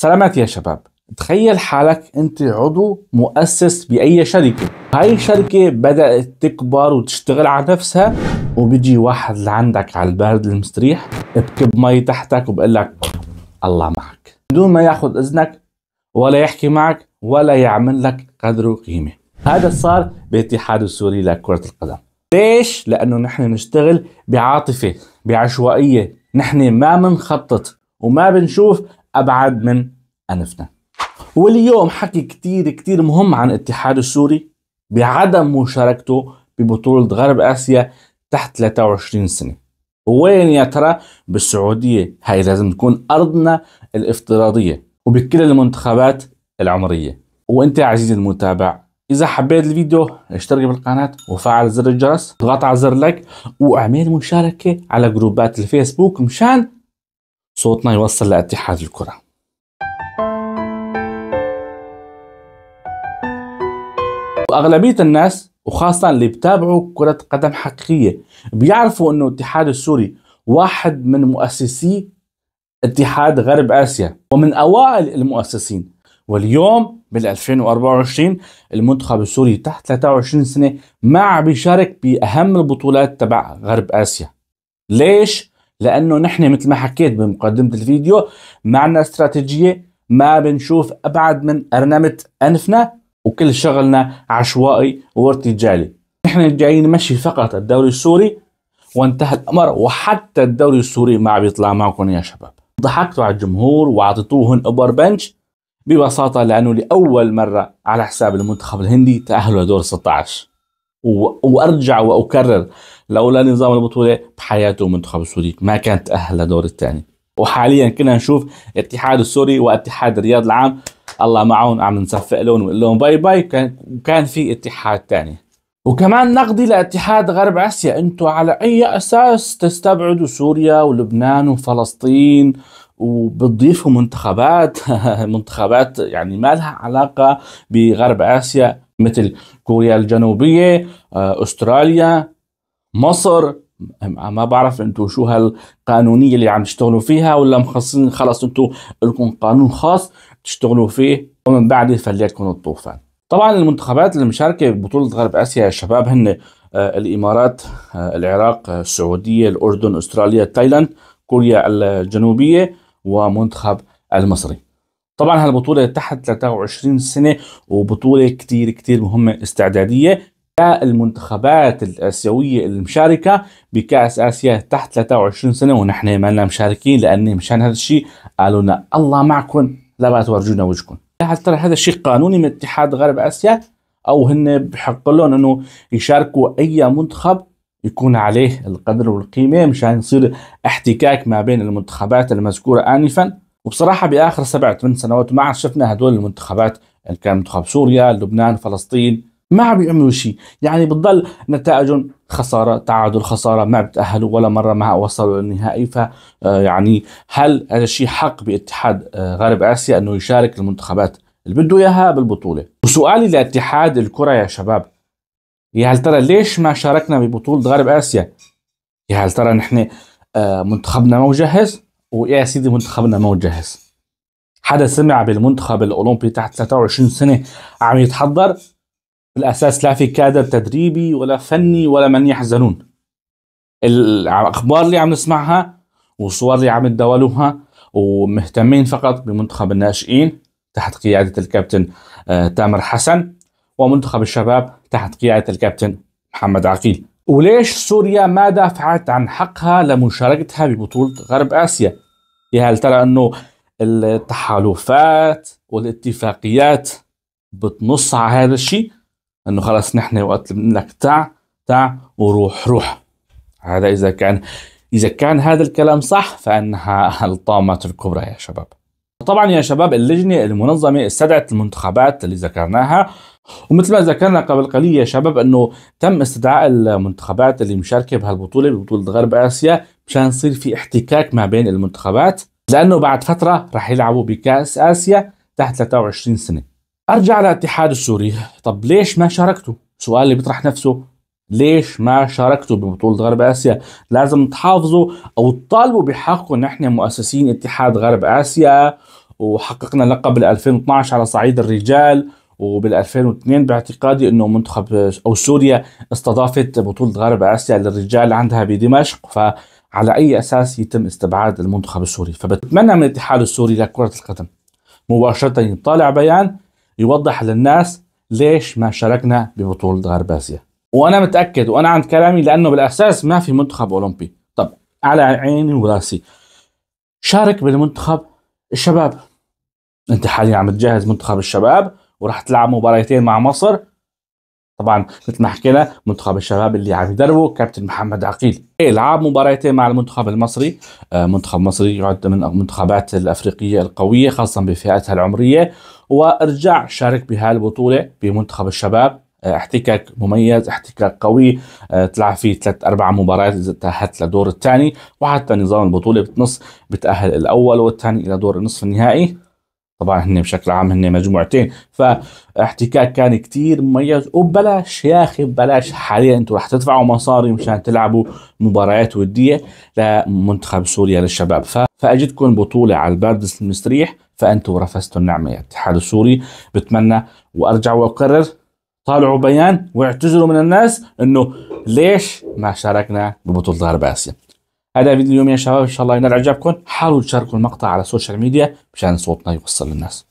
سلامات يا شباب تخيل حالك انت عضو مؤسس باي شركه هاي الشركه بدات تكبر وتشتغل على نفسها وبيجي واحد لعندك على البارد المستريح بكب مي تحتك وبقول لك الله معك بدون ما ياخذ اذنك ولا يحكي معك ولا يعمل لك قدر وقيمه هذا صار بالاتحاد السوري لكره القدم ليش لانه نحن نشتغل بعاطفه بعشوائيه نحن ما بنخطط وما بنشوف أبعد من أنفنا واليوم حكي كتير كتير مهم عن الاتحاد السوري بعدم مشاركته ببطولة غرب آسيا تحت 23 سنة وين يا ترى بالسعودية هاي لازم تكون أرضنا الافتراضية وبكل المنتخبات العمرية وانت عزيزي المتابع إذا حبيت الفيديو اشترك بالقناة وفعل زر الجرس اضغط على زر لايك واعمل مشاركة على جروبات الفيسبوك مشان صوتنا يوصل لاتحاد الكره واغلبيه الناس وخاصه اللي بتابعوا كره قدم حقيقيه بيعرفوا انه الاتحاد السوري واحد من مؤسسي اتحاد غرب اسيا ومن اوائل المؤسسين واليوم بال 2024 المنتخب السوري تحت 23 سنه ما عم بيشارك باهم البطولات تبع غرب اسيا ليش لانه نحن مثل ما حكيت بمقدمه الفيديو معنا استراتيجيه ما بنشوف ابعد من ارنمه انفنا وكل شغلنا عشوائي وارتجالي نحن جايين نمشي فقط الدوري السوري وانتهى الامر وحتى الدوري السوري ما بيطلع معكم يا شباب ضحكتوا على الجمهور واعطيتوهن اوبر بنش ببساطه لانه لاول مره على حساب المنتخب الهندي تاهلوا لدور 16 وارجع واكرر لولا نظام البطوله بحياته المنتخب السوري ما كان تاهل لدور الثاني وحاليا كنا نشوف الاتحاد السوري واتحاد الرياض العام الله معهم عم نصفق لهم ونقول لهم باي باي كان وكان في اتحاد ثاني وكمان نقدي لاتحاد غرب اسيا انتوا على اي اساس تستبعدوا سوريا ولبنان وفلسطين وبتضيفوا منتخبات منتخبات يعني ما لها علاقه بغرب اسيا مثل كوريا الجنوبية آه، أستراليا مصر ما بعرف انتو شو هالقانونية اللي عم تشتغلوا فيها ولا مخصصين خلص انتو لكم قانون خاص تشتغلوا فيه ومن بعده فليكن الطوفان طبعا المنتخبات المشاركة ببطولة غرب آسيا الشباب هن آه، الإمارات آه، العراق السعودية الأردن أستراليا تايلاند كوريا الجنوبية ومنتخب المصري طبعا هالبطوله تحت 23 سنه وبطوله كتير كتير مهمه استعداديه المنتخبات الاسيويه المشاركه بكاس اسيا تحت 23 سنه ونحن ما لنا مشاركين لان مشان هذا الشيء قالوا لنا الله معكم لا بقى تورجونا وجهكم هل ترى هذا الشيء قانوني من اتحاد غرب اسيا او هن بحق لهم انه يشاركوا اي منتخب يكون عليه القدر والقيمه مشان يصير احتكاك ما بين المنتخبات المذكوره انفا وبصراحه باخر سبع ثمان سنوات ما عاد شفنا هدول المنتخبات اللي يعني كان منتخب سوريا لبنان فلسطين ما عم يعملوا شيء يعني بتضل نتائجهم خساره تعادل خساره ما بتاهلوا ولا مره ما وصلوا للنهائي ف آه، يعني هل هذا الشيء حق باتحاد آه، غرب اسيا انه يشارك المنتخبات اللي بده اياها بالبطوله وسؤالي لاتحاد الكره يا شباب يا هل ترى ليش ما شاركنا ببطوله غرب اسيا يا هل ترى نحن آه، منتخبنا مو جاهز ويا سيدي منتخبنا ما هو جاهز حدا سمع بالمنتخب الاولمبي تحت 23 سنه عم يتحضر بالاساس لا في كادر تدريبي ولا فني ولا من يحزنون الاخبار اللي عم نسمعها والصور اللي عم يتداولوها ومهتمين فقط بمنتخب الناشئين تحت قياده الكابتن آه، تامر حسن ومنتخب الشباب تحت قياده الكابتن محمد عقيل وليش سوريا ما دافعت عن حقها لمشاركتها ببطولة غرب آسيا؟ يا هل ترى أنه التحالفات والاتفاقيات بتنص على هذا الشيء أنه خلاص نحن وقت منك تاع تاع وروح روح هذا إذا كان إذا كان هذا الكلام صح فإنها الطامة الكبرى يا شباب طبعا يا شباب اللجنة المنظمة استدعت المنتخبات اللي ذكرناها ومثل ما ذكرنا قبل قليل يا شباب انه تم استدعاء المنتخبات اللي مشاركه بهالبطوله ببطوله غرب اسيا مشان يصير في احتكاك ما بين المنتخبات لانه بعد فتره رح يلعبوا بكاس اسيا تحت 23 سنه. ارجع للاتحاد السوري، طب ليش ما شاركتوا؟ سؤال اللي بيطرح نفسه ليش ما شاركتوا ببطولة غرب آسيا؟ لازم تحافظوا أو تطالبوا بحقكم نحن مؤسسين اتحاد غرب آسيا وحققنا لقب بال 2012 على صعيد الرجال وبال 2002 باعتقادي انه منتخب او سوريا استضافت بطوله غرب اسيا للرجال عندها بدمشق فعلى اي اساس يتم استبعاد المنتخب السوري فبتمنى من الاتحاد السوري لكره القدم مباشره يطالع بيان يوضح للناس ليش ما شاركنا ببطوله غرب اسيا وانا متاكد وانا عند كلامي لانه بالاساس ما في منتخب اولمبي طب على عيني وراسي شارك بالمنتخب الشباب انت حاليا عم تجهز منتخب الشباب وراح تلعب مباريتين مع مصر طبعا مثل ما حكينا منتخب الشباب اللي عم يدربه كابتن محمد عقيل لعب مباراتين مع المنتخب المصري آه، منتخب مصري يعد من المنتخبات الافريقيه القويه خاصه بفئاتها العمريه وارجع شارك بهالبطوله بمنتخب الشباب آه، احتكاك مميز احتكاك قوي اه تلعب فيه ثلاث اربع مباريات اذا تاهلت لدور الثاني وحتى نظام البطوله بتنص بتاهل الاول والثاني الى دور النصف النهائي طبعا هن بشكل عام هن مجموعتين فاحتكاك كان كتير مميز وبلاش يا اخي ببلاش حاليا انتم رح تدفعوا مصاري مشان تلعبوا مباريات وديه لمنتخب سوريا للشباب ف... فاجتكم بطوله على البارد المستريح فانتم رفستوا النعمه يا الاتحاد السوري بتمنى وارجع واكرر طالعوا بيان واعتذروا من الناس انه ليش ما شاركنا ببطوله غرب اسيا هذا فيديو اليوم يا شباب ان شاء الله ينال اعجابكم حاولوا تشاركوا المقطع على السوشيال ميديا مشان صوتنا يوصل للناس